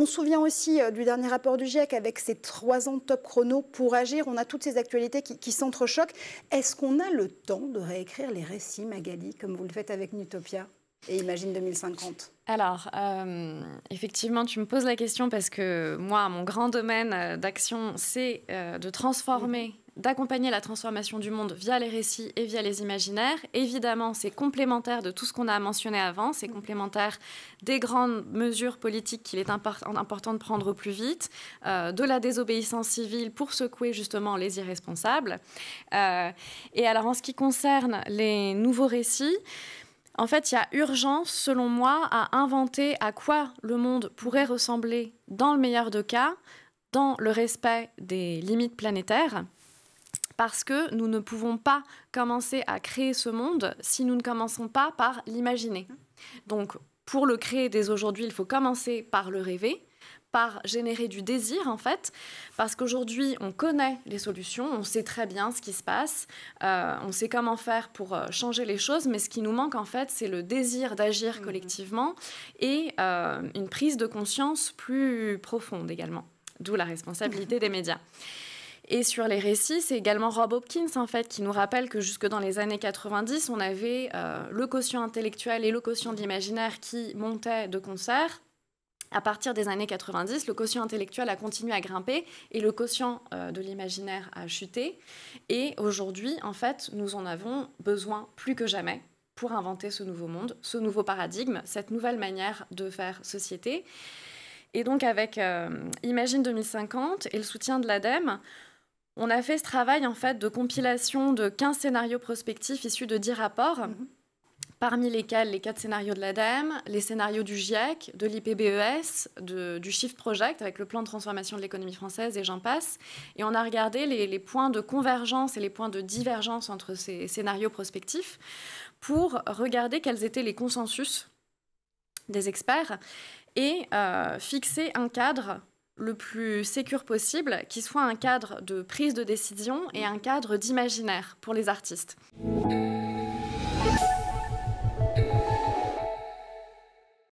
on se souvient aussi euh, du dernier rapport du GIEC avec ses trois ans de top chrono pour agir. On a toutes ces actualités qui, s'entrechoquent. Est-ce qu'on a le temps de réécrire les récits, Magali, comme vous le faites avec Nutopia et Imagine 2050 alors, euh, effectivement, tu me poses la question parce que moi, mon grand domaine euh, d'action, c'est de transformer mhm d'accompagner la transformation du monde via les récits et via les imaginaires. Évidemment, c'est complémentaire de tout ce qu'on a mentionné avant, c'est mm. complémentaire des grandes mesures politiques qu'il est important de prendre au plus vite, euh, de la désobéissance civile pour secouer justement les irresponsables. Euh, et alors en ce qui concerne les nouveaux récits, en fait, il y a urgence, selon moi, à inventer à quoi le monde pourrait ressembler dans le meilleur des cas, dans le respect des limites planétaires parce que nous ne pouvons pas commencer à créer ce monde si nous ne commençons pas par l'imaginer. Donc, pour le créer dès aujourd'hui, il faut commencer par le rêver, par générer du désir en fait, parce qu'aujourd'hui on connaît les solutions, on sait très bien ce qui se passe, euh, on sait comment faire pour euh, changer les choses, mais ce qui nous manque en fait c'est le désir d'agir mhm. collectivement et euh, une prise de conscience plus profonde également, d'où la responsabilité des médias. Et sur les récits, c'est également Rob Hopkins, en fait, qui nous rappelle que jusque dans les années 90, on avait euh, le quotient intellectuel et le quotient de l'imaginaire qui montaient de concert. À partir des années 90, le quotient intellectuel a continué à grimper et le quotient euh, de l'imaginaire a chuté. Et aujourd'hui, en fait, nous en avons besoin plus que jamais pour inventer ce nouveau monde, ce nouveau paradigme, cette nouvelle manière de faire société. Et donc avec euh, Imagine 2050 et le soutien de l'ADEME, on a fait ce travail en fait de compilation de 15 scénarios prospectifs issus de 10 rapports. Mhm. parmi lesquels les quatre scénarios de l'ADEME, les scénarios du GIEC, de l'IPBES, du Shift Project avec le plan de transformation de l'économie française et j'en passe. Et on a regardé les, points de convergence et les points de divergence entre ces scénarios prospectifs pour regarder quels étaient les consensus des experts et euh, fixer un cadre le plus sécur possible, qui soit un cadre de prise de décision et un cadre d'imaginaire pour les artistes.